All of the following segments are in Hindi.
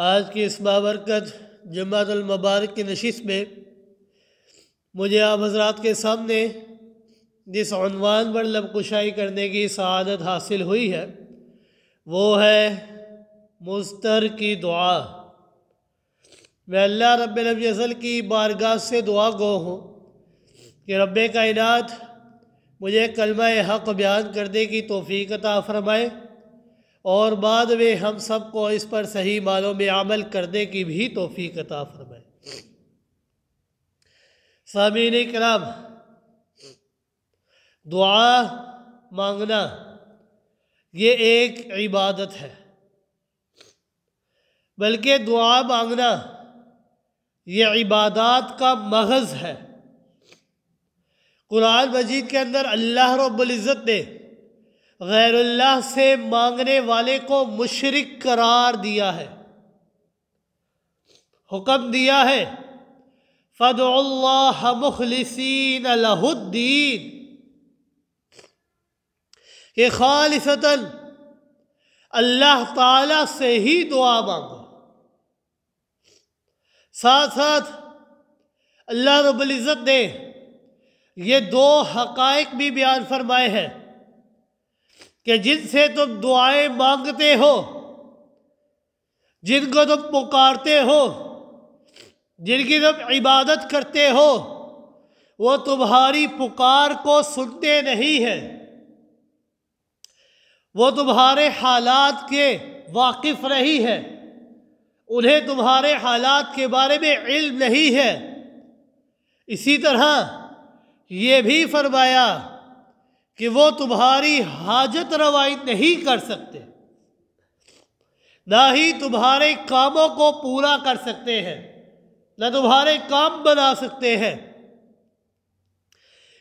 आज की इस बाबरकत जमातलमबारक की नशीस में मुझे आप हजरात के सामने जिस अनवान पर लबकुशाई करने की शहादत हासिल हुई है वो है मुस्तर की दुआ मैं अल्लाह रब रबल की बारगाह से दुआ गो हूँ कि रब कायनात मुझे कलमा हक़ बयान करने की तोफ़ी अता फ़रमाए और बाद में हम सबको इस पर सही मानों में अमल करने की भी तोफ़ी कता फरमाए सामीन कराम दुआ मांगना ये एक इबादत है बल्कि दुआ मांगना ये इबादत का मगज़ है कुरान मजीद के अंदर अल्लाह रब्ज़त ने गैरुल्लाह से मांगने वाले को मुशरक करार दिया है हुक्म दिया है फ़दल्ला मुखलसिन लहुद्दीन ये खालसता अल्लाह ताला से ही दुआ मांगो साथ साथ अल्लाह रबुल्ज़त ने ये दो हकायक भी बयान फरमाए हैं कि जिनसे तुम दुआएं मांगते हो जिनको तुम पुकारते हो जिनकी तुम इबादत करते हो वो तुम्हारी पुकार को सुनते नहीं हैं वो तुम्हारे हालात के वाकिफ़ नहीं है उन्हें तुम्हारे हालात के बारे में इल्म नहीं है इसी तरह ये भी फरमाया कि वो तुम्हारी हाजत रवाई नहीं कर सकते ना ही तुम्हारे कामों को पूरा कर सकते हैं ना तुम्हारे काम बना सकते हैं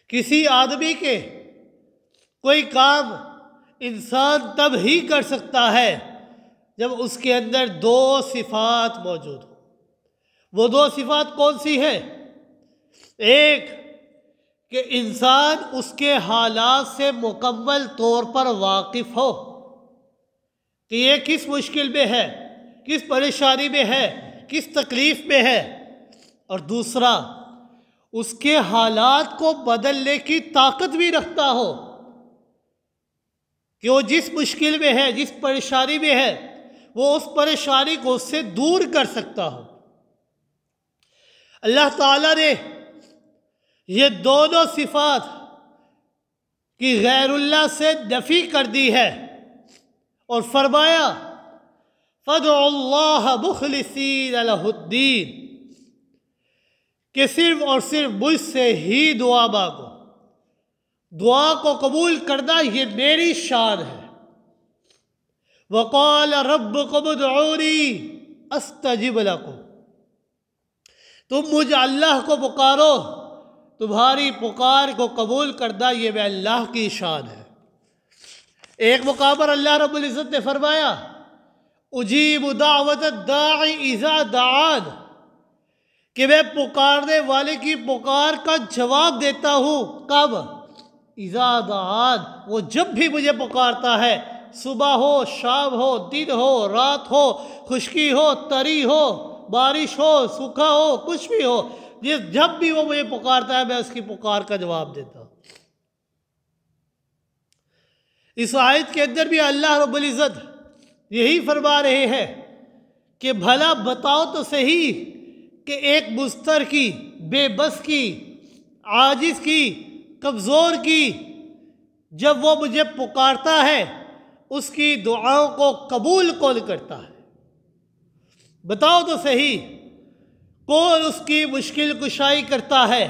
किसी आदमी के कोई काम इंसान तब ही कर सकता है जब उसके अंदर दो सिफात मौजूद हो वो दो सिफात कौन सी है एक कि इंसान उसके हालात से मुकम्मल तौर पर वाकिफ़ हो कि ये किस मुश्किल में है किस परेशानी में है किस तकलीफ़ में है और दूसरा उसके हालात को बदलने की ताकत भी रखता हो कि वो जिस मुश्किल में है जिस परेशानी में है वो उस परेशानी को उससे दूर कर सकता हो अल्लाह ताला ने ये दोनों सिफात की गैरुल्ला से दफी कर दी है और फरमाया फ़दल्ला अलहुद्दीन के सिर्फ और सिर्फ मुझसे ही दुआ मांगो दुआ को कबूल करना ये मेरी शान है वकौल रब कबदौरी अस्तजिबला लको तुम मुझे अल्लाह को पुकारो तुम्हारी पुकार को कबूल करदा ये वे अल्लाह की शान है एक मुकाम पर अल्लाह रब्ज़त ने फरमाया उजीब दावत दाइजा दाद कि मैं पुकारने वाले की पुकार का जवाब देता हूँ कब इजा दाद वो जब भी मुझे पुकारता है सुबह हो शाम हो दिन हो रात हो खुशकी हो तरी हो बारिश हो सूखा हो कुछ भी हो ये जब भी वो मुझे पुकारता है मैं उसकी पुकार का जवाब देता हूँ इस आयत के अंदर भी अल्लाह रबुल्ज़त यही फरमा रहे हैं कि भला बताओ तो सही कि एक मुस्तर की बेबस की आजिज की कमज़ोर की जब वो मुझे पुकारता है उसकी दुआओं को कबूल कौन करता है बताओ तो सही कौन उसकी मुश्किल कुशाई करता है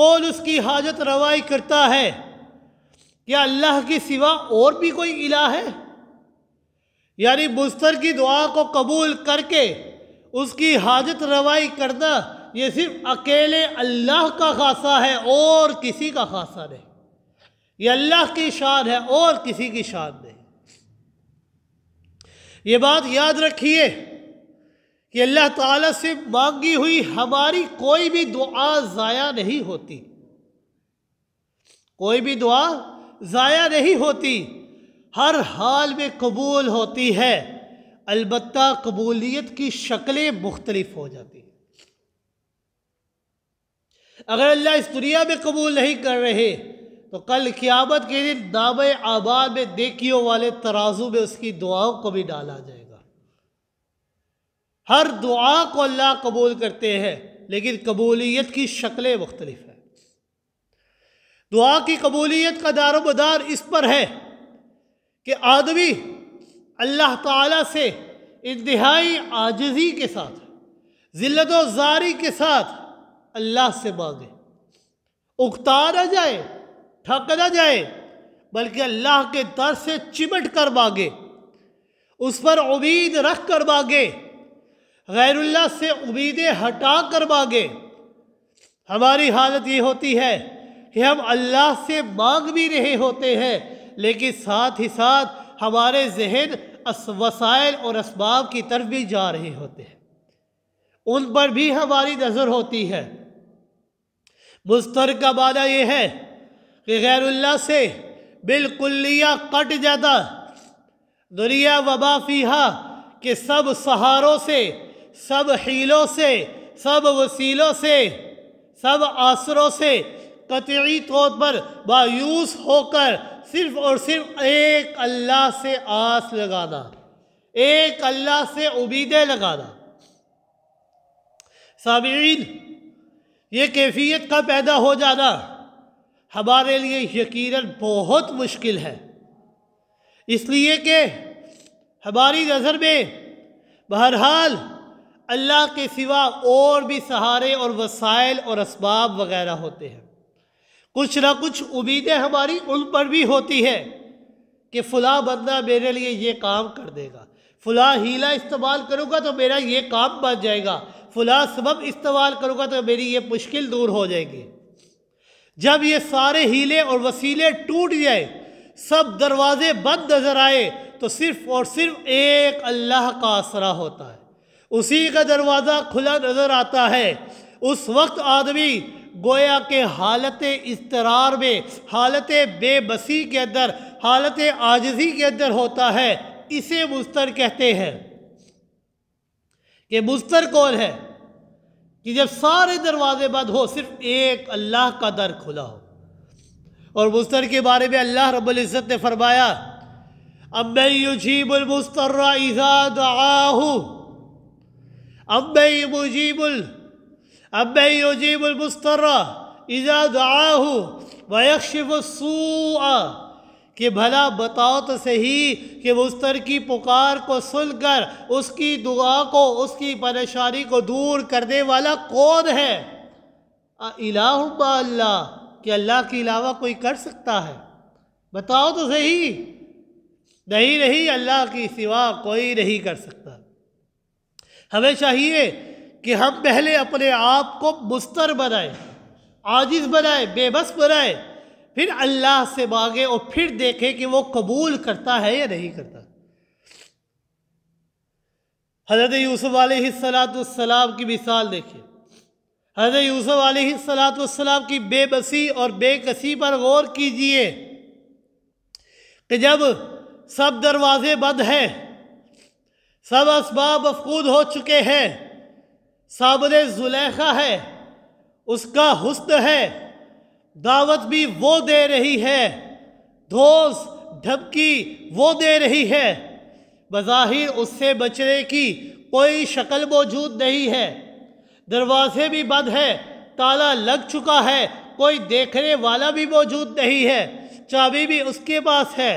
कौन उसकी हाजत रवाई करता है क्या अल्लाह के सिवा और भी कोई इला है यानी मुस्तर की दुआ को कबूल करके उसकी हाजत रवाई करना ये सिर्फ अकेले अल्लाह का खासा है और किसी का खासा नहीं ये अल्लाह की शान है और किसी की शान नहीं ये बात याद रखिए कि अल्लाह ताला से मांगी हुई हमारी कोई भी दुआ ज़ाया नहीं होती कोई भी दुआ ज़ाया नहीं होती हर हाल में कबूल होती है अलबत् कबूलियत की शक्लें मुख्तलिफ हो जाती हैं अगर अल्लाह इस दुनिया में कबूल नहीं कर रहे तो कल क़ियामत के दिन नाम आबाद में देखियों वाले तराजू में उसकी दुआओं को भी डाला जाएगा हर दुआ को अल्लाह कबूल करते हैं लेकिन कबूलियत की शक्लें मुख्तलिफ हैं दुआ की कबूलियत का दारोमदार इस पर है कि आदमी अल्लाह ताला से इंतहाई आजजी के साथ ज़िल्लत जारी के साथ अल्लाह से मांगे उगता ना जाए ठक ना जाए बल्कि अल्लाह के दर से चिमट कर मांगे उस पर उम्मीद रख कर मांगे गैरुल्ला से उम्मीदें हटा कर मांगे हमारी हालत ये होती है कि हम अल्लाह से मांग भी रहे होते हैं लेकिन साथ ही साथ हमारे जहन वसाइल और इसबाब की तरफ भी जा रहे होते हैं उन पर भी हमारी नज़र होती है मुस्तर का वादा यह है कि गैरुल्ला से बिलकुल्लिया कट जाता दुनिया वबाफिया के सब सहारों से सब हीलों से सब वसीलों से सब आसरों से कतई तौर पर मायूस होकर सिर्फ और सिर्फ एक अल्लाह से आस लगाना एक अल्लाह से उम्मीदें लगाना सामीन ये कैफियत का पैदा हो जाना हमारे लिए यकीनन बहुत मुश्किल है इसलिए कि हमारी नज़र में बहरहाल अल्लाह के सिवा और भी सहारे और वसाइल और इसबाब वगैरह होते हैं कुछ ना कुछ उम्मीदें हमारी उन पर भी होती है कि फ़लाँ बंदा मेरे लिए ये काम कर देगा फ़लाँ हीला इस्तेमाल करूँगा तो मेरा ये काम बन जाएगा फ़लाँ सबब इस्तेमाल करूँगा तो मेरी ये मुश्किल दूर हो जाएगी जब ये सारे हीले और वसीले टूट जाए सब दरवाजे बंद नज़र आए तो सिर्फ़ और सिर्फ एक अल्लाह का आसरा होता है उसी का दरवाज़ा खुला नज़र आता है उस वक्त आदमी गोया के हालत इसतरार में हालत बेबसी के अंदर हालत आजजी के अंदर होता है इसे मुस्तर कहते हैं कि मुस्तर कौन है कि जब सारे दरवाजे बंद हो सिर्फ एक अल्लाह का दर खुला हो और मुस्तर के बारे में अल्लाह रबुल्जत ने फरमाया अब मैं युजीबुल मुस्तर अब युजीबुल अब युजीबुल मुस्तरा इजा दुआहू वयशिफसू कि भला बताओ तो सही कि मुस्तर की पुकार को सुनकर उसकी दुआ को उसकी परेशानी को दूर करने वाला कौन है इलाहुमा अल्लाह कि अल्लाह के अलावा कोई कर सकता है बताओ तो सही नहीं नहीं अल्लाह के सिवा कोई नहीं कर सकता हमें चाहिए कि हम पहले अपने आप को मुस्तर बनाए आजिज बनाए बेबस बनाए फिर अल्लाह से मांगे और फिर देखें कि वो कबूल करता है या नहीं करता हज़रत यूसुफ सलातम की मिसाल देखिए हज़रत यूसुफ सलातम की बेबसी और बेकसी पर गौर कीजिए कि जब सब दरवाजे बंद हैं सब असबाब मफकूद हो चुके हैं सामने जुलेखा है उसका हुस्न है दावत भी वो दे रही है धोस धमकी वो दे रही है बज़ाहिर उससे बचने की कोई शक्ल मौजूद नहीं है दरवाजे भी बंद है ताला लग चुका है कोई देखने वाला भी मौजूद नहीं है चाबी भी उसके पास है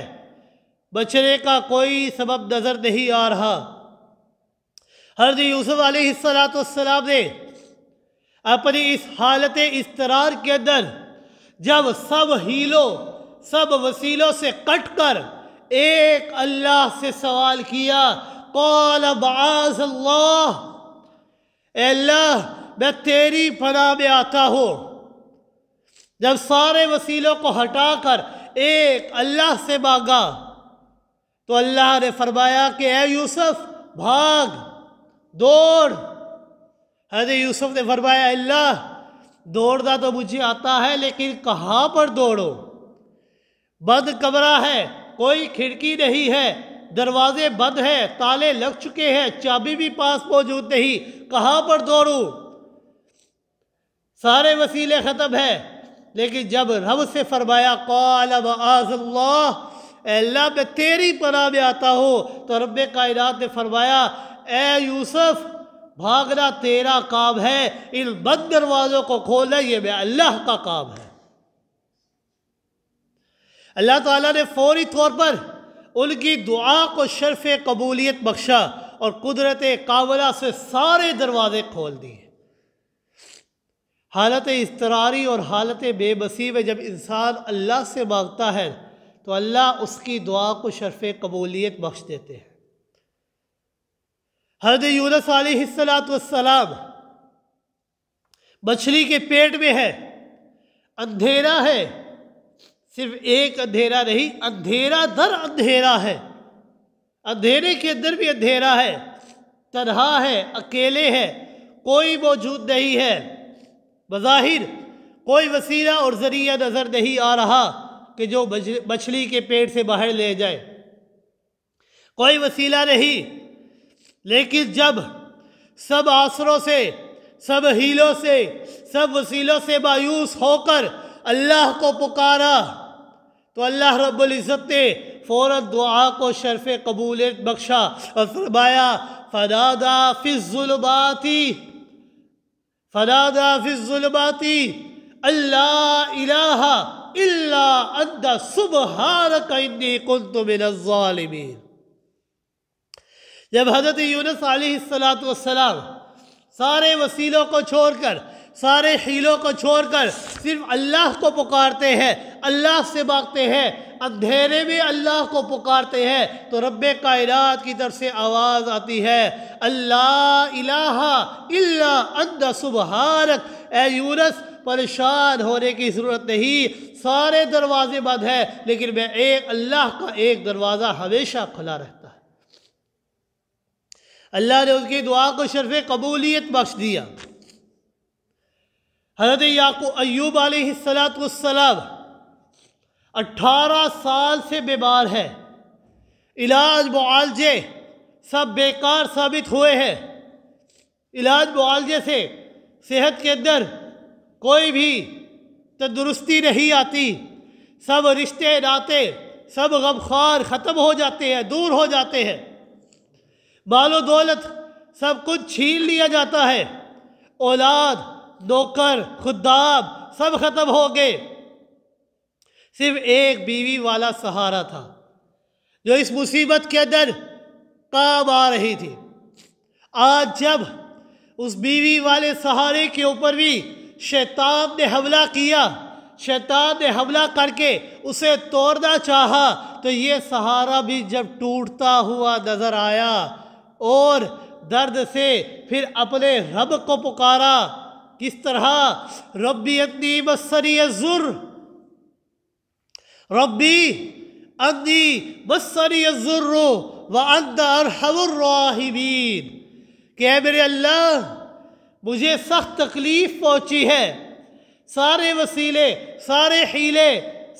बचने का कोई सबब नज़र नहीं आ रहा हरद यूसुफ सलाम ने अपनी इस हालत इसतरार के अंदर जब सब हीलों सब वसीलों से कट कर एक अल्लाह से सवाल किया कौल बाज अल्लाह अल्लाह मैं तेरी फना में आता हूँ जब सारे वसीलों को हटाकर एक अल्लाह से मांगा तो अल्लाह ने फरमाया कि ए यूसुफ भाग दौड़ अरे यूसुफ ने फरमाया अल्लाह दौड़ना तो मुझे आता है लेकिन कहाँ पर दौड़ो बंद कमरा है कोई खिड़की नहीं है दरवाजे बंद है ताले लग चुके हैं चाबी भी पास मौजूद नहीं कहाँ पर दौड़ू सारे वसीले ख़त्म है लेकिन जब रब से फरमाया कौलब आजल्ला अल्लाह मैं तेरी पनाह में आता हूँ तो रब कायनात ने फरमाया ए यूसुफ भागना तेरा काम है इन बंद दरवाज़ों को खोलना ये मैं अल्लाह का काम है अल्लाह ताला ने फौरी तौर पर उनकी दुआ को शर्फ कबूलियत बख्शा और कुदरत कावला से सारे दरवाजे खोल दिए हालत इसतरारी और हालत बेबसी में जब इंसान अल्लाह से मांगता है तो अल्लाह उसकी दुआ को शर्फ कबूलियत बख्श देते हैं हरद यूनस सलाम मछली के पेट में है अंधेरा है सिर्फ एक अंधेरा नहीं अंधेरा दर अंधेरा है अंधेरे के अंदर भी अंधेरा है तनहा है अकेले है कोई मौजूद नहीं है बज़ाहिर कोई वसीला और ज़रिया नज़र नहीं आ रहा कि जो मछली के पेट से बाहर ले जाए कोई वसीला नहीं लेकिन जब सब आसरों से सब हीलों से सब वसीलों से मायूस होकर अल्लाह को पुकारा तो अल्लाह रब्ज़त ने फ़ौर दुआ को शरफ़ कबूलियत बख्शा और फरमाया फदादा फ़िज़ुलबाती फदादा फ़िज़ुलबाती अल्लाह इलाहा इल्ला अद्दा सुबहार जब हज़रत यूनस आसलातम सारे वसीलों को छोड़कर सारे हीलों को छोड़कर सिर्फ अल्लाह को पुकारते हैं अल्लाह से भागते हैं अंधेरे में अल्लाह को पुकारते हैं तो रब कायरात की तरफ से आवाज़ आती है अल्लाह इलाहा इल्ला सुबहारक ए यूनस परेशान होने की ज़रूरत नहीं सारे दरवाजे बंद हैं लेकिन मैं एक अल्लाह का एक दरवाज़ा हमेशा खुला रहता अल्लाह ने उसकी दुआ को शर्फ़ कबूलियत बख्श दिया हजरत याकू अयूब आलतम अट्ठारह साल से बीमार है इलाज मुआलजे सब बेकार साबित हुए हैं इलाज मुआलजे से सेहत के अंदर कोई भी तंदुरुस्ती नहीं आती सब रिश्ते नाते सब गमखार ख़त्म हो जाते हैं दूर हो जाते हैं मालो दौलत सब कुछ छीन लिया जाता है औलाद नौकर खुदाब सब ख़त्म हो गए सिर्फ एक बीवी वाला सहारा था जो इस मुसीबत के अंदर काम आ रही थी आज जब उस बीवी वाले सहारे के ऊपर भी शैतान ने हमला किया शैतान ने हमला करके उसे तोड़ना चाहा तो ये सहारा भी जब टूटता हुआ नज़र आया और दर्द से फिर अपने रब को पुकारा किस तरह रब्बी बसरी जुर रब्बी अन्नी बसरी जुर्रो व अरहमीन के मेरे अल्लाह मुझे सख्त तकलीफ़ पहुंची है सारे वसीले सारे हीले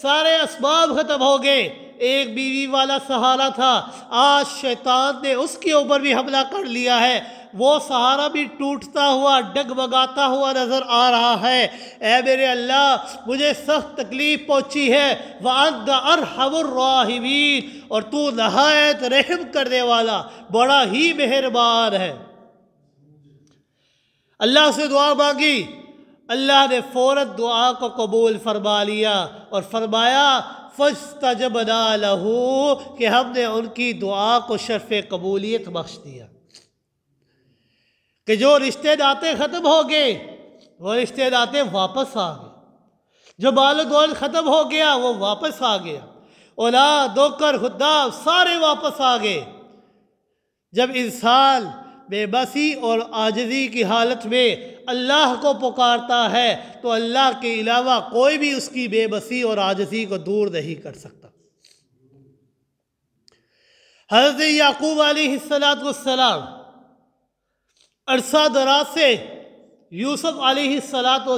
सारे इसबाब ख़त्म हो गए एक बीवी वाला सहारा था आज शैतान ने उसके ऊपर भी हमला कर लिया है वो सहारा भी टूटता हुआ डगमगाता हुआ नज़र आ रहा है ए मेरे अल्लाह मुझे सख्त तकलीफ़ पहुँची है वादा और तू नहायत रहम करने वाला बड़ा ही मेहरबान है अल्लाह से दुआ मांगी अल्लाह ने फ़ौर दुआ को कबूल फरमा लिया और फरमाया फ़स्तबना लहू कि हमने उनकी दुआ को शर्फ़ कबूलियत बख्श दिया कि जो रिश्ते नाते ख़त्म हो गए वो रिश्ते नाते वापस आ गए जो बाल दौल ख़त्म हो गया वो वापस आ गया औलाद दोकर खुदा सारे वापस आ गए जब इंसान बेबसी और आजजी की हालत में अल्लाह को पुकारता है तो अल्लाह के अलावा कोई भी उसकी बेबसी और आजजी को दूर नहीं कर सकता हजरत याकूब सलाम अरसा दराज से यूसुफ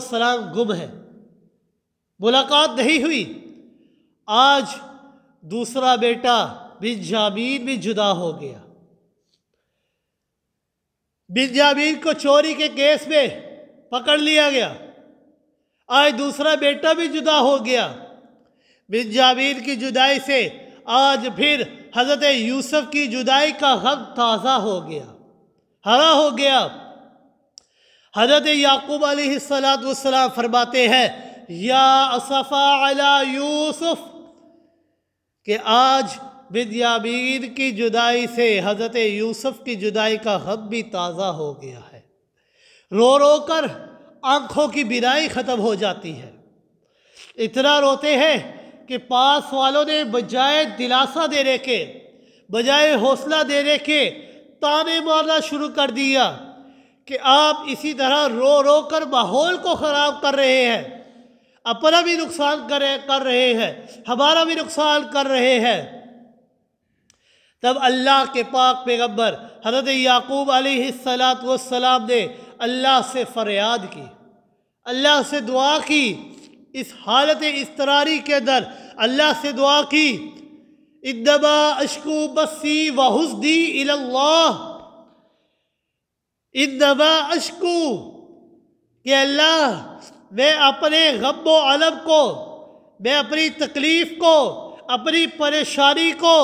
सलाम गुम है मुलाकात नहीं हुई आज दूसरा बेटा बिन जामीन भी जुदा हो गया विद्यावीर को चोरी के केस में पकड़ लिया गया आज दूसरा बेटा भी जुदा हो गया विद्यावीर की जुदाई से आज फिर हज़रत यूसुफ की जुदाई का हक़ ताज़ा हो गया हरा हो गया हज़रत याकूब सलाम फरमाते हैं या असफ़ा अला यूसुफ के आज बिद्याबीर की जुदाई से हज़रत यूसुफ की जुदाई का हक भी ताज़ा हो गया है रो रो कर आँखों की बिनाई ख़त्म हो जाती है इतना रोते हैं कि पास वालों ने बजाय दिलासा देने के बजाय हौसला देने के ताने मारना शुरू कर दिया कि आप इसी तरह रो रो कर माहौल को ख़राब कर रहे हैं अपना भी नुकसान कर कर रहे हैं हमारा भी नुकसान कर रहे हैं तब अल्लाह के पाक पैगम्बर हज़रत याकूब सलात वसलाम ने अल्लाह से फ़रियाद की अल्लाह से दुआ की इस हालत इसतरारी के अंदर अल्लाह से दुआ की इदबा अशकु बसी वहुसदी इल्लाह इदबा अशकु के अल्लाह मैं अपने गम अलम को मैं अपनी तकलीफ़ को अपनी परेशानी को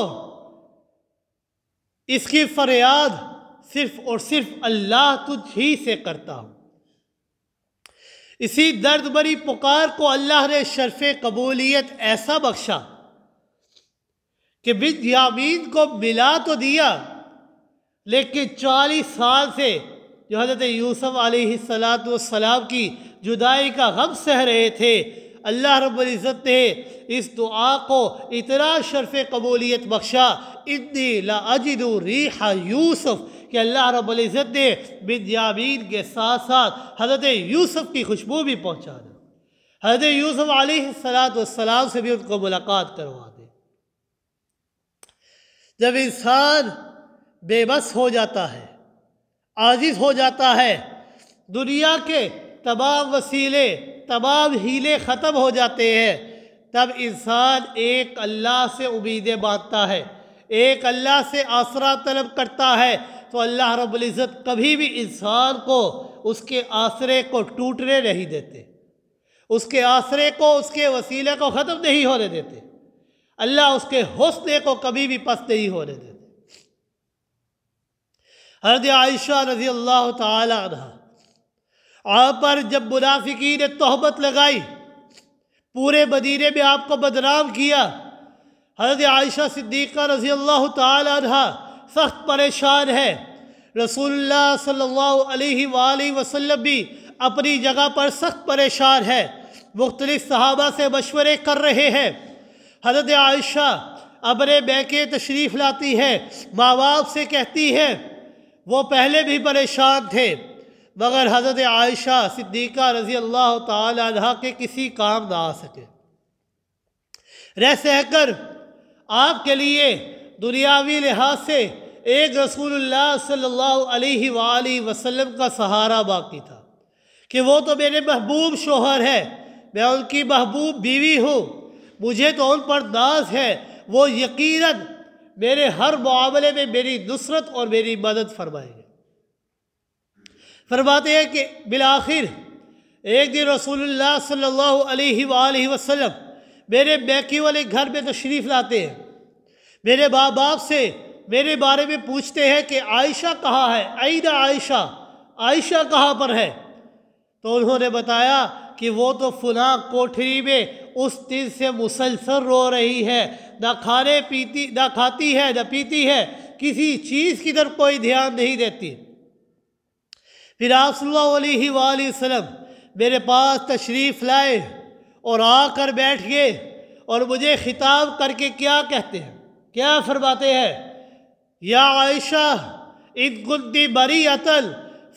इसकी फरियाद सिर्फ और सिर्फ अल्लाह तुझ ही से करता हूँ इसी दर्द भरी पुकार को अल्लाह ने शर्फ कबूलियत ऐसा बख्शा कि बिन यामीन को मिला तो दिया लेकिन चालीस साल से जो हज़रत यूसुफ़ सलात की जुदाई का गम सह रहे थे अल्लाह रबुल्ज़त ने इस दुआ को इतना शर्फ कबूलियत बख्शा इतनी लाजिद रीहा यूसुफ़ कि अल्लाह रबुल्ज़त ने बिन के साथ साथ हज़रत यूसुफ़ की खुशबू भी पहुँचा दें हज़रत यूसुफ़ आलतम से भी उनको मुलाकात करवा दें जब इंसान बेबस हो जाता है आजिज़ हो जाता है दुनिया के तमाम वसीले तमाम हीले ख़त्म हो जाते हैं तब इंसान एक अल्लाह से उम्मीदें बांधता है एक अल्लाह से आसरा तलब करता है तो अल्लाह रब्ज़त कभी भी इंसान को उसके आसरे को टूटने नहीं देते उसके आसरे को उसके वसीले को ख़त्म नहीं होने देते अल्लाह उसके हौसले को कभी भी पस्त नहीं होने देते हरद आयशा रजी अल्लाह तहा आप पर जब मुनाफिकी ने तोहबत लगाई पूरे मदीने में आपको बदनाम किया हजरत आयशा सिद्दीक़ा रजी अल्लाह तहा सख्त परेशान है रसूलुल्लाह सल्लल्लाहु अलैहि वसल्लम भी अपनी जगह पर सख्त परेशान है मुख्तलिफ़ सहाबा से मशवरे कर रहे हैं हजरत आयशा अपने बैके तशरीफ़ लाती है माँ बाप से कहती है वो पहले भी परेशान थे मगर हज़रत आयशा सिद्दीक़ा रज़ी अल्लाह तह के किसी काम ना आ सके रह सहकर आपके लिए दुनियावी लिहाज से एक रसूलुल्लाह सल्लल्लाहु अलैहि वसल्लम का सहारा बाकी था कि वो तो मेरे महबूब शोहर है मैं उनकी महबूब बीवी हूँ मुझे तो उन पर नाज है वो यकीनन मेरे हर मामले में मेरी नुसरत और मेरी मदद फरमाएंगे फरमाते हैं कि बिल आखिर एक दिन रसूलुल्लाह सल्लल्लाहु अलैहि वसल्लम मेरे बैकी वाले घर में तशरीफ़ लाते हैं मेरे माँ बाप से मेरे बारे में पूछते हैं कि आयशा कहाँ है आईदा आयशा आयशा कहाँ पर है तो उन्होंने बताया कि वो तो फुला कोठरी में उस दिन से मुसलसल रो रही है ना खाने पीती ना खाती है ना पीती है किसी चीज़ की तरफ कोई ध्यान नहीं देती फिर आप वसल्लम मेरे पास तशरीफ़ लाए और आकर बैठ गए और मुझे ख़िताब करके क्या कहते हैं क्या फरमाते हैं या आयशा इद कुलती बरी अतल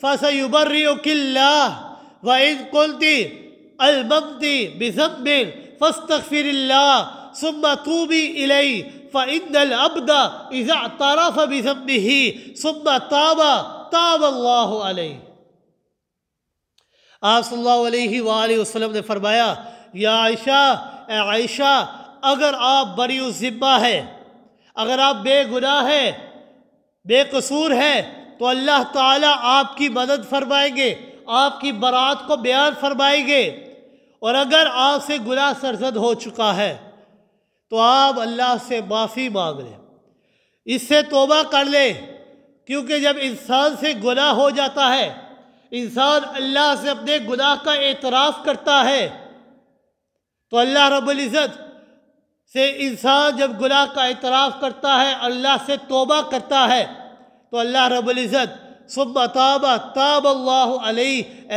फसयुबर्री किल्ला व इन कुलती अलबमती बिजबिन फस्तफ़िर सुम्मा तूबी इलई फ़ल अबदा इज़ा तारा तारफ़ ही सुम्मा ताबा ताब अल्लाह अलैह आप सल्लल्लाहु अलैहि ने फरमाया या आयशा आयशा अगर आप बड़ी ज़िब्बा है अगर आप बेगुनाह है बेकसूर है तो अल्लाह ताला आपकी मदद फरमाएंगे आपकी बरात को बयान फरमाएंगे और अगर आपसे गुनाह सरजद हो चुका है तो आप अल्लाह से माफ़ी मांग लें इससे तोबा कर लें क्योंकि जब इंसान से गुनाह हो जाता है इंसान अल्लाह से अपने गुनाह का एतराफ़ करता है तो अल्लाह रब्ज़त से इंसान जब गुनाह का एतराफ़ करता है अल्लाह से तोबा करता है तो अल्लाह रब्ज़त सुबह ताबा ताब अल्लाह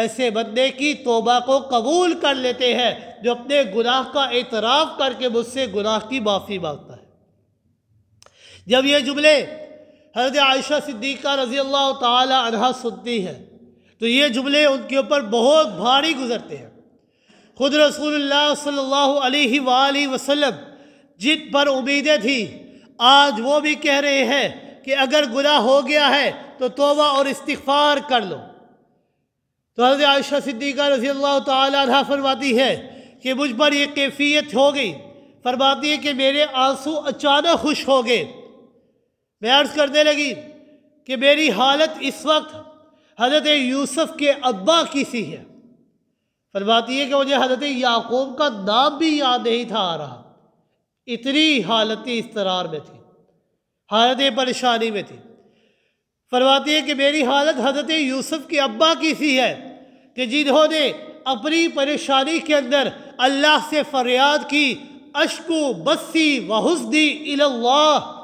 ऐसे बंदे की तोबा को कबूल कर लेते हैं जो अपने गुनाह का एतराफ़ करके मुझसे गुनाह की माफ़ी मांगता है जब ये जुमले हरद आयशा सिद्दीक़ा रज़ी अल्लाह तहा सुनती है तो ये जुमले उनके ऊपर बहुत भारी गुजरते हैं खुद रसूल सल्लल्लाहु अलैहि जिन पर उम्मीदें थी आज वो भी कह रहे हैं कि अगर गुना हो गया है तो तोबा और इस्तफ़ार कर लो तो हजरत आयशा सिद्दीक़ा रजी अल्लाह तह फरमाती है कि मुझ पर यह कैफियत हो गई फरमाती है कि मेरे आंसू अचानक खुश हो गए मैं अर्ज़ करने लगी कि मेरी हालत इस वक्त हज़रत यूसुफ के अब्बा की सी है फरमाती है कि मुझे हज़रत याकूब का नाम भी याद नहीं था आ रहा इतनी हालत इसतरार में थी हालत परेशानी में थी फरमाती है कि मेरी हालत हज़रत यूसुफ के अब्बा की सी है कि जिन्होंने अपनी परेशानी के अंदर अल्लाह से फरियाद की अशको बस्सी वहसदी इल्लाह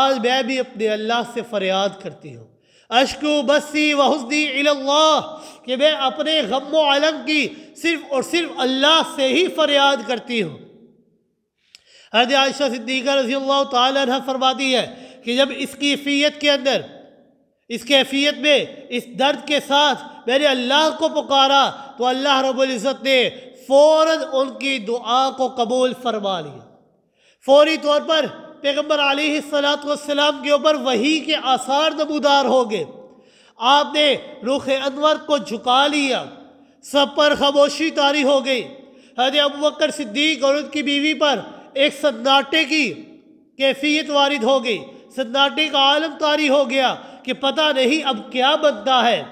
आज मैं भी अपने अल्लाह से फरियाद करती हूँ अशकू बसी वहसदी कि मैं अपने गम अलम की सिर्फ और सिर्फ अल्लाह से ही फरियाद करती हूँ हरद आयशा सिद्दीक़ा रजी अल्लाह तह फरमाती है कि जब इस कीफियत के अंदर इस कैफियत में इस दर्द के साथ मैंने अल्लाह को पुकारा तो अल्लाह रबुल्ज़त ने फ़ौर उनकी दुआ को कबूल फरमा लिया फौरी तौर पर पैगम्बर आलतम के ऊपर वही के आसार हो गए आपने रुख अनवर को झुका लिया सब पर खामोशी तारी हो गई हज अब बकर सिद्दीक और उनकी बीवी पर एक सन्नाटे की कैफियत वारिद हो गई सन्नाटे का आलम तारी हो गया कि पता नहीं अब क्या बनता है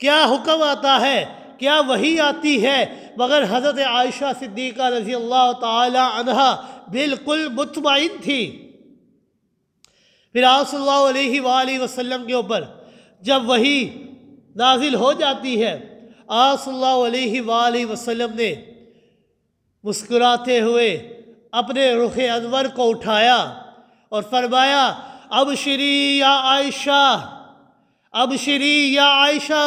क्या हुक्म आता है क्या वही आती है मगर हज़रत आयशा सिद्दीक़ा रजी अल्लाह तहा बिल्कुल मुतमिन थी फिर आप वसल्लम के ऊपर जब वही नाजिल हो जाती है आप वसल्लम ने मुस्कुराते हुए अपने रुख अनवर को उठाया और फरमाया अब श्री या आयशा अब श्री या आयशा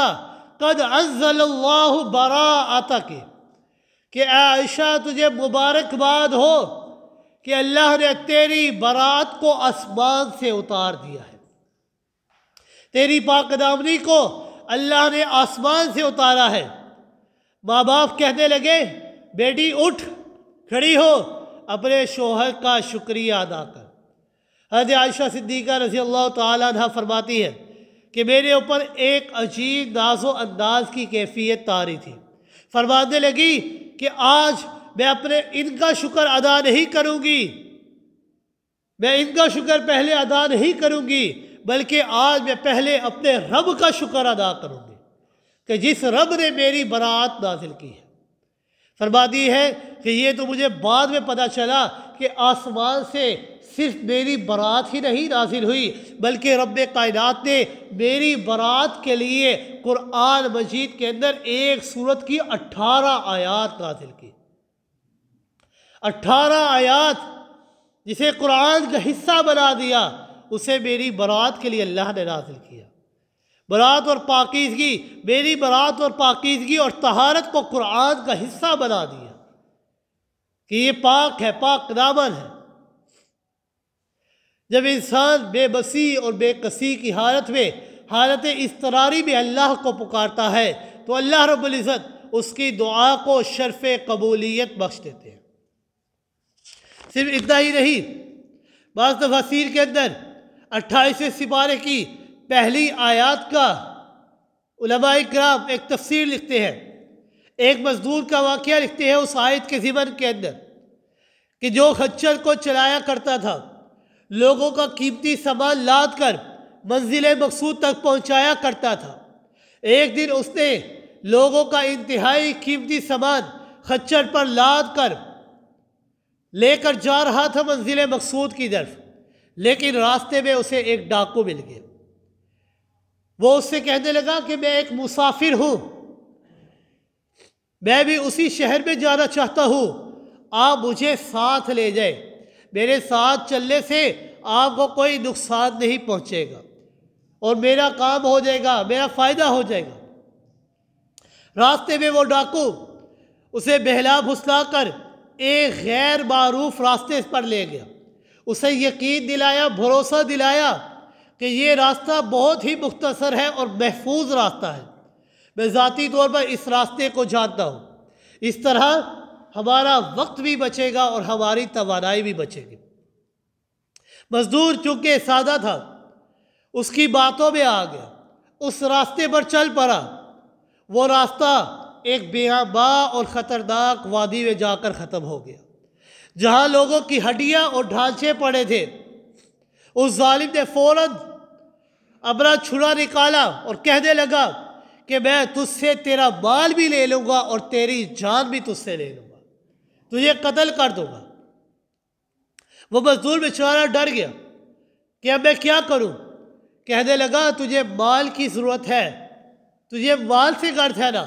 कद अजल्ला बरा आता के आयशा तुझे मुबारकबाद हो कि अल्लाह ने तेरी बारात को आसमान से उतार दिया है तेरी पाकदामी को अल्लाह ने आसमान से उतारा है माँ बाप कहने लगे बेटी उठ खड़ी हो अपने शोहर का शुक्रिया अदा कर हज आयशा सिद्दीक़ा रजी अल्लाह तह फरमाती है कि मेरे ऊपर एक अजीब नाजो अंदाज की कैफियत तारी थी फरमाने लगी कि आज मैं अपने इनका शुक्र अदा नहीं करूँगी मैं इनका शुक्र पहले अदा नहीं करूँगी बल्कि आज मैं पहले अपने रब का शुक्र अदा करूँगी कि जिस रब ने मेरी बरात नाजिल की है फरमा दी है कि ये तो मुझे बाद में पता चला कि आसमान से सिर्फ मेरी बरात ही नहीं नाजिल हुई बल्कि रब कायनात ने मेरी बारात के लिए कुरान मजीद के अंदर एक सूरत की अट्ठारह आयात नाजिल की अट्ठारह आयात जिसे कुरान का हिस्सा बना दिया उसे मेरी बरात के लिए अल्लाह ने नाजिल किया बरात और पाकिजगी मेरी बरात और पाकिजगी और तहारत को कुरान का हिस्सा बना दिया कि ये पाक है पाक दामन है जब इंसान बेबसी और बेकसी की हालत में हालत इसतरारी में अल्लाह को पुकारता है तो अल्लाह रब्ज़त उसकी दुआ को शर्फ कबूलियत बख्श देते हैं सिर्फ इतना ही नहीं बाद तफसर के अंदर अट्ठाईसवें सिपारे की पहली आयात का कराम एक तफसीर लिखते हैं एक मजदूर का वाक़ लिखते हैं उस आयत के ज़िमन के अंदर कि जो खच्चर को चलाया करता था लोगों का कीमती सामान लाद कर मंजिल मकसूद तक पहुँचाया करता था एक दिन उसने लोगों का इंतहाई कीमती सामान खच्चर पर लाद कर लेकर जा रहा था मंजिल मकसूद की तरफ लेकिन रास्ते में उसे एक डाकू मिल गया वो उससे कहने लगा कि मैं एक मुसाफिर हूँ मैं भी उसी शहर में जाना चाहता हूँ आप मुझे साथ ले जाए मेरे साथ चलने से आपको कोई नुकसान नहीं पहुँचेगा और मेरा काम हो जाएगा मेरा फ़ायदा हो जाएगा रास्ते में वो डाकू उसे बहला भुसला कर एक गैर मरूफ रास्ते पर ले गया उसे यकीन दिलाया भरोसा दिलाया कि ये रास्ता बहुत ही मुख्तसर है और महफूज रास्ता है मैं ज़ाती तौर पर इस रास्ते को जानता हूँ इस तरह हमारा वक्त भी बचेगा और हमारी तोानाई भी बचेगी मज़दूर चूँकि सादा था उसकी बातों में आ गया उस रास्ते पर चल पड़ा वो रास्ता एक बेहबा और ख़तरनाक वादी में जाकर ख़त्म हो गया जहाँ लोगों की हड्डियाँ और ढांचे पड़े थे उस जालिम ने फ़ौर अबरा छुरा निकाला और कहने लगा कि मैं तुझसे तेरा बाल भी ले लूँगा और तेरी जान भी तुझसे ले लूँगा तुझे कत्ल कर दूँगा वो मजदूर बेचारा डर गया कि अब मैं क्या करूँ कहने लगा तुझे माल की ज़रूरत है तुझे माल से गर्द है ना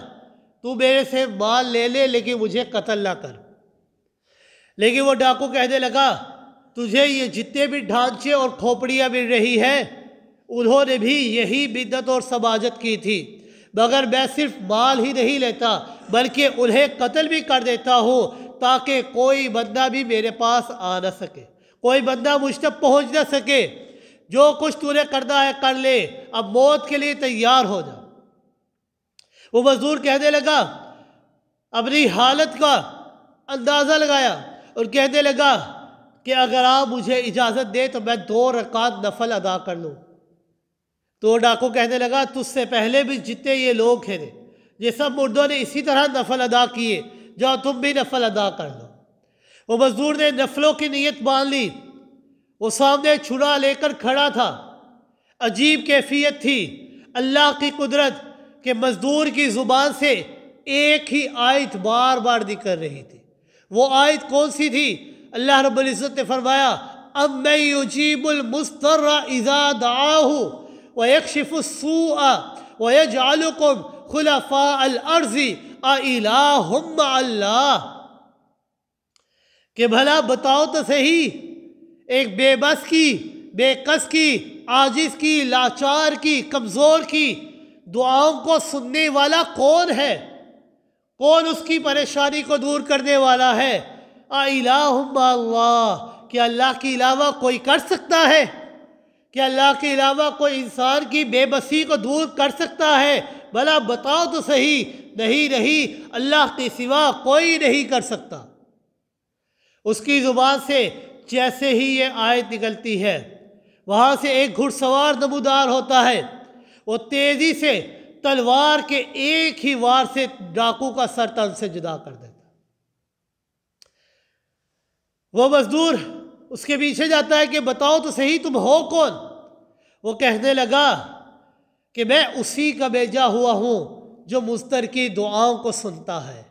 तू मेरे से माल ले ले लेकिन मुझे कत्ल ना कर लेकिन वो डाकू कहने लगा तुझे ये जितने भी ढांचे और खोपड़ियाँ मिल रही हैं उन्होंने भी यही बिदत और समाजत की थी मगर मैं सिर्फ माल ही नहीं लेता बल्कि उन्हें कत्ल भी कर देता हूँ ताकि कोई बंदा भी मेरे पास आ ना सके कोई बंदा मुझ तक पहुँच ना सके जो कुछ तूने करना है कर ले अब मौत के लिए तैयार हो जा वो मज़दूर कहने लगा अपनी हालत का अंदाज़ा लगाया और कहने लगा कि अगर आप मुझे इजाज़त दें तो मैं दो रकात नफल अदा कर लूँ तो डाकू कहने लगा तुझसे पहले भी जितने ये लोग थे ये सब मुर्दों ने इसी तरह नफल अदा किए जाओ तुम भी नफल अदा कर लो वो मज़दूर ने नफलों की नीयत मान ली वो सामने छुरा लेकर खड़ा था अजीब कैफियत थी अल्लाह की कुदरत कि मज़दूर की ज़ुबान से एक ही आयत बार बार दिखर रही थी वो आयत कौन सी थी अल्लाह रब्ज़त ने फरमाया अब मैं यूजीबुलमस्तर इज़ा आहू व यकशिफ़ू व यजालकुम खुलफा अलर्जी अलाहम अल्लाह के भला बताओ तो सही एक बेबस की बेकस की आजिज़ की लाचार की कमज़ोर की दुआओं को सुनने वाला कौन है कौन उसकी परेशानी को दूर करने वाला है अल्लाह क्या अल्लाह के अलावा कोई कर सकता है क्या अल्लाह के अलावा कोई इंसान की बेबसी को दूर कर सकता है भला बताओ तो सही नहीं नहीं अल्लाह के सिवा कोई नहीं कर सकता उसकी ज़ुबान से जैसे ही ये आयत निकलती है वहाँ से एक घुड़सवार नमूदार होता है वो तेज़ी से तलवार के एक ही वार से डाकू का सर तन से जुदा कर देता वो मज़दूर उसके पीछे जाता है कि बताओ तो सही तुम हो कौन वो कहने लगा कि मैं उसी का भेजा हुआ हूँ जो मुस्तर की दुआओं को सुनता है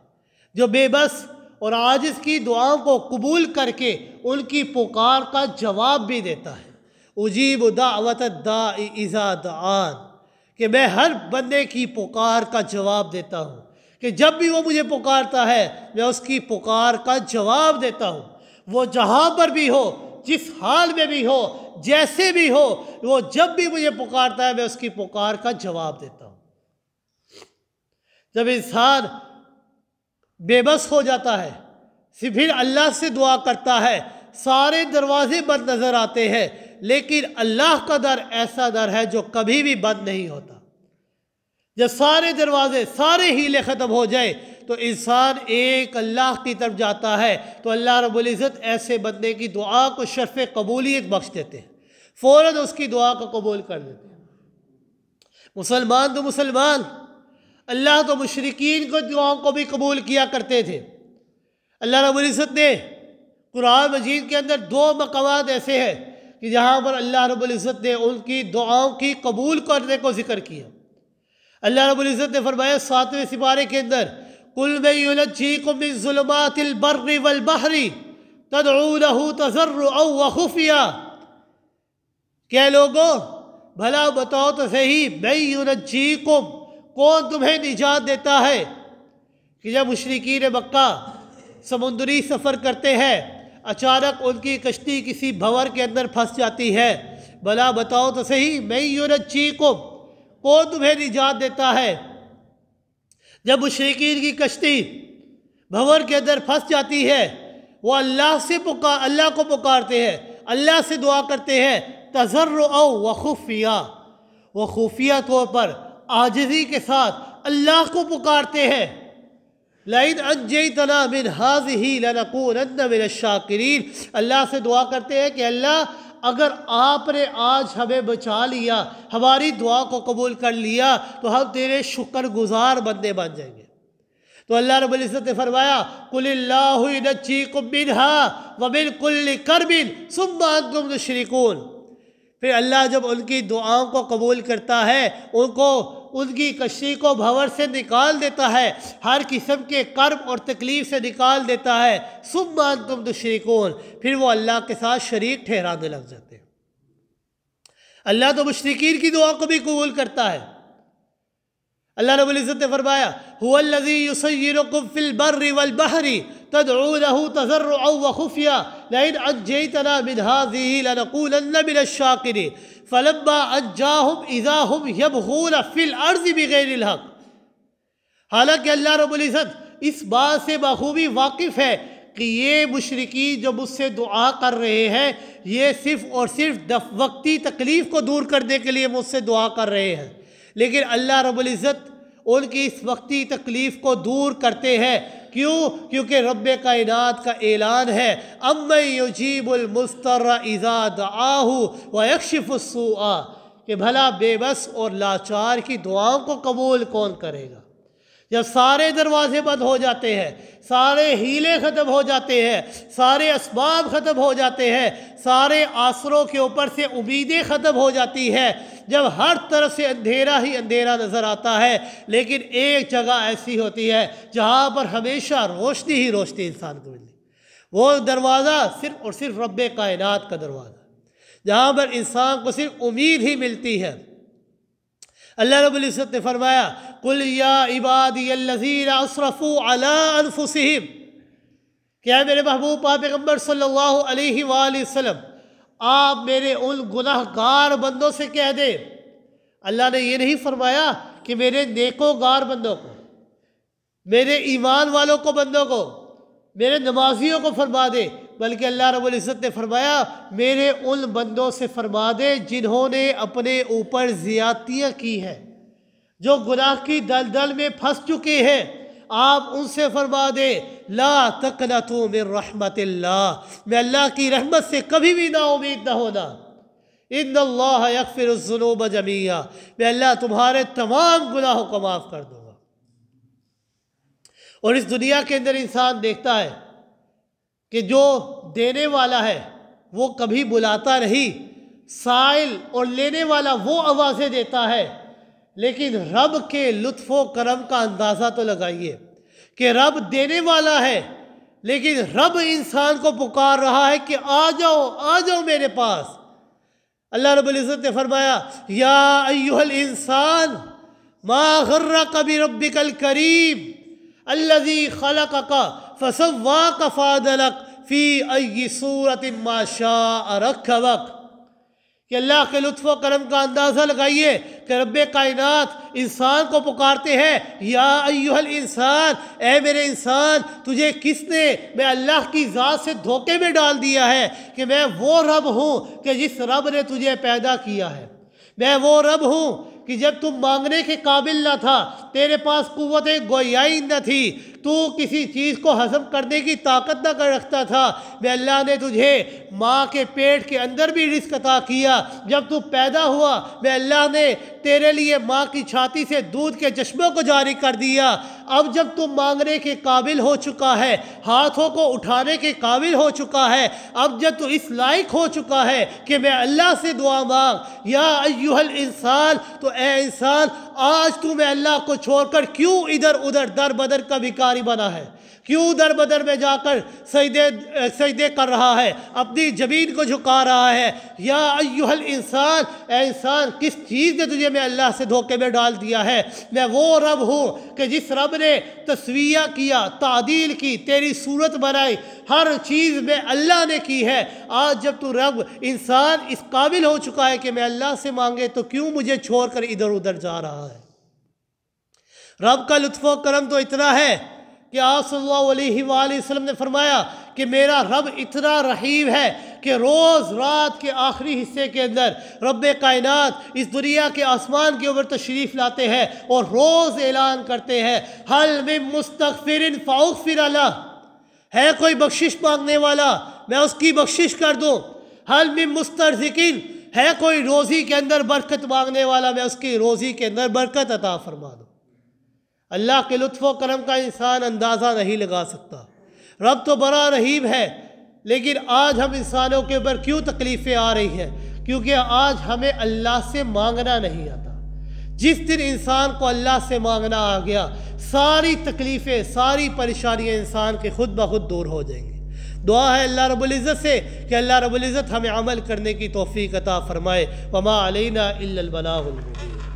जो बेबस और आजिज की दुआओं को कबूल करके उनकी पुकार का जवाब भी देता है उजीब दावत दा इजाद आन कि मैं हर बंदे की पुकार का जवाब देता हूँ कि जब भी वो मुझे पुकारता है मैं उसकी पुकार का जवाब देता हूँ वो जहाँ पर भी हो जिस हाल में भी हो जैसे भी हो वो जब भी मुझे पुकारता है मैं उसकी पुकार का जवाब देता हूँ जब इंसान बेबस हो जाता है फिर अल्लाह से दुआ करता है सारे दरवाजे बंद नज़र आते हैं लेकिन अल्लाह का दर ऐसा दर है जो कभी भी बंद नहीं होता जब सारे दरवाजे सारे हीले ख़त्म हो जाए तो इंसान एक अल्लाह की तरफ जाता है तो अल्लाह रबुल्ज़त ऐसे बंदे की दुआ को शरफ़ कबूलियत बख्श देते हैं फ़ौर उसकी दुआ को कबूल कर देते हैं मुसलमान तो मुसलमान अल्लाह तो मशरकिन को दुआओं को भी कबूल किया करते थे अल्लाह रबुल्ज़त ने कुरान मजीद के अंदर दो मकाम ऐसे हैं कि जहाँ पर अल्लाह रब्ज़त ने उनकी दुआओं की कबूल करने को ज़िक्र किया अल्लाह रब्ज़त ने फरमाया सातवें सिपारे के अंदर कुल मई वलबहरी तदऊ तजर्रफ़िया क्या लोगो भला बताओ तो सही मैं बैनजी कुम कौन तुम्हें निजात देता है कि जब मशरकिन मक्का समुंदरी सफ़र करते हैं अचानक उनकी कश्ती किसी भंवर के अंदर फंस जाती है भला बताओ तो सही मैं यून ची को कौन तुम्हें निजात देता है जब मुशरकिन की कश्ती भंवर के अंदर फंस जाती है वो अल्लाह से पुकार अल्लाह को पुकारते हैं अल्लाह से दुआ करते हैं तजर व खुफिया व खुफिया तौर पर आजजी के साथ अल्लाह को पुकारते हैं लईद अजय तना बिन हाज ही लनकून शाकिरीन अल्लाह से दुआ करते हैं कि अल्लाह अगर आपने आज हमें बचा लिया हमारी दुआ को कबूल कर लिया तो हम तेरे शुक्रगुजार बंदे बन जाएंगे तो अल्लाह रबुल्ज़त ने फरमाया कुल्लाची कुबिन हा वबिन कुल्ल करबिन सुबह तुम शरीकून फिर अल्लाह जब उनकी दुआओं को कबूल करता है उनको उनकी कशी को भंवर से निकाल देता है हर किस्म के कर्म और तकलीफ़ से निकाल देता है मान तुम दुशरिकोन फिर वो अल्लाह के साथ शरीक ठहराने लग जाते हैं अल्लाह तो मुशरकिन की दुआ को भी कबूल करता है अल्लाह रबुल्ज़त ने फरमाया हुजी युसरबरी अज्जाहुम इज़ाहुम फ़िल अर्ज़ हक़ हालांकि अल्लाह रबुल्ज़त इस बात से बखूबी वाकिफ़ है कि ये मुशरकी जो मुझसे दुआ कर रहे हैं ये सिर्फ़ और सिर्फ वक्ती तकलीफ़ को दूर करने के लिए मुझसे दुआ कर रहे हैं लेकिन अल्लाह रबुल्ज़त उनकी इस वक्ती तकलीफ़ को दूर करते हैं क्यों क्योंकि रब कायनात का ऐलान है अमयजीबुलमस्तर इज़ाद आहू आ कि भला बेबस और लाचार की दुआओं को कबूल कौन करेगा जब सारे दरवाजे बंद हो जाते हैं सारे हीले ख़त्म हो जाते हैं सारे इसबाब ख़त्म हो जाते हैं सारे आसरों के ऊपर से उम्मीदें ख़त्म हो जाती हैं जब हर तरफ से अंधेरा ही अंधेरा नज़र आता है लेकिन एक जगह ऐसी होती है जहाँ पर हमेशा रोशनी ही रोशनी इंसान को मिलती वो दरवाज़ा सिर्फ और सिर्फ रब कायनात का दरवाज़ा जहाँ पर इंसान को सिर्फ उम्मीद ही मिलती है अल्लाह रबुल्ज़त ने फरमाया कुल या इबादीर असरफ़ू क्या मेरे महबूब आप पैगम्बर सल्लल्लाहु अलैहि वसल्लम आप मेरे उन गुनाहगार बंदों से कह दें अल्लाह ने ये नहीं फरमाया कि मेरे नेकोगार बंदों को मेरे ईमान वालों को बंदों को मेरे नमाजियों को फरमा दे बल्कि अल्लाह रबुल्ज़त ने फरमाया मेरे उन बंदों से फरमा दे जिन्होंने अपने ऊपर ज़्यादतियाँ की हैं जो गुनाह की दलदल में फंस चुके हैं आप उनसे फरमा दे ला तकना तो मेर रहमत मैं अल्लाह की रहमत से कभी भी ना उम्मीद ना होना इन अल्लाह यकफिरजुनूब जमिया मैं अल्लाह तुम्हारे तमाम गुनाहों को माफ़ कर दूँगा और इस दुनिया के अंदर इंसान देखता है कि जो देने वाला है वो कभी बुलाता नहीं साइल और लेने वाला वो आवाज़ें देता है लेकिन रब के लुत्फ़ करम का अंदाज़ा तो लगाइए कि रब देने वाला है लेकिन रब इंसान को पुकार रहा है कि आ जाओ आ जाओ मेरे पास अल्लाह रबुल्ज़त ने फरमाया या अयुहल इंसान माँ गर्रा कभी रब्बिकल करीम अल्लाजी खला का फसवा कफ़ादलक फ़ी अई सूरत माशा रख वक़ कि अल्लाह के लुत्फ़ करम का अंदाज़ा लगाइए कि रब कायनात इंसान को पुकारते हैं या अयुहल इंसान ए मेरे इंसान तुझे किसने मैं अल्लाह की ज़ात से धोखे में डाल दिया है कि मैं वो रब हूँ कि जिस रब ने तुझे पैदा किया है मैं वो रब हूँ कि जब तुम मांगने के काबिल ना था तेरे पास कुत गोयाई न थी तू किसी चीज़ को हजम करने की ताकत न कर रखता था वे अल्लाह ने तुझे माँ के पेट के अंदर भी रिस्क अता किया जब तू पैदा हुआ वे अल्लाह ने तेरे लिए माँ की छाती से दूध के चश्मों को जारी कर दिया अब जब तू मांगने के काबिल हो चुका है हाथों को उठाने के काबिल हो चुका है अब जब तू इस लायक हो चुका है कि मैं अल्लाह से दुआ मांग या अयुहल इंसान तो ए इंसान आज तू मैं अल्लाह को छोड़कर क्यों इधर उधर दर बदर का विकारी बना है क्यों दर बदर में जाकर सईदे सईदे कर रहा है अपनी ज़मीन को झुका रहा है या अयुहल इंसान ए इंसान किस चीज़ ने तुझे मैं अल्लाह से धोखे में डाल दिया है मैं वो रब हूँ कि जिस रब ने तस्वीया किया तादील की तेरी सूरत बनाई हर चीज़ में अल्लाह ने की है आज जब तू रब इंसान इस काबिल हो चुका है कि मैं अल्लाह से मांगे तो क्यों मुझे छोड़कर इधर उधर जा रहा है रब का लुफ करम तो इतना है कि आप वसल्लम ने फरमाया कि मेरा रब इतना रहीम है कि रोज़ रात के आखिरी हिस्से के अंदर रब कायन इस दुनिया के आसमान के ऊपर तशरीफ़ लाते हैं और रोज़ ऐलान करते हैं हल में मुस्तफ़िर फ़ाउक फिर है कोई बख्शिश मांगने वाला मैं उसकी बख्शिश कर दूँ हल में मुस्तरजिकिन है कोई रोज़ी के अंदर बरकत मांगने वाला मैं उसकी रोज़ी के अंदर बरकत अता फरमा अल्लाह के लुत्फ़ करम का इंसान अंदाज़ा नहीं लगा सकता रब तो बड़ा रहीब है लेकिन आज हम इंसानों के ऊपर क्यों तकलीफ़ें आ रही हैं क्योंकि आज हमें अल्लाह से मांगना नहीं आता जिस दिन इंसान को अल्लाह से मांगना आ गया सारी तकलीफ़ें सारी परेशानियाँ इंसान के खुद ब खुद दूर हो जाएंगी दुआ है अल्लाह रबुल्ज़त से कि अल्लाह रबुल्ज़त हमें अमल करने की तोफ़ी कता फ़रमाए वमा अलना अलबला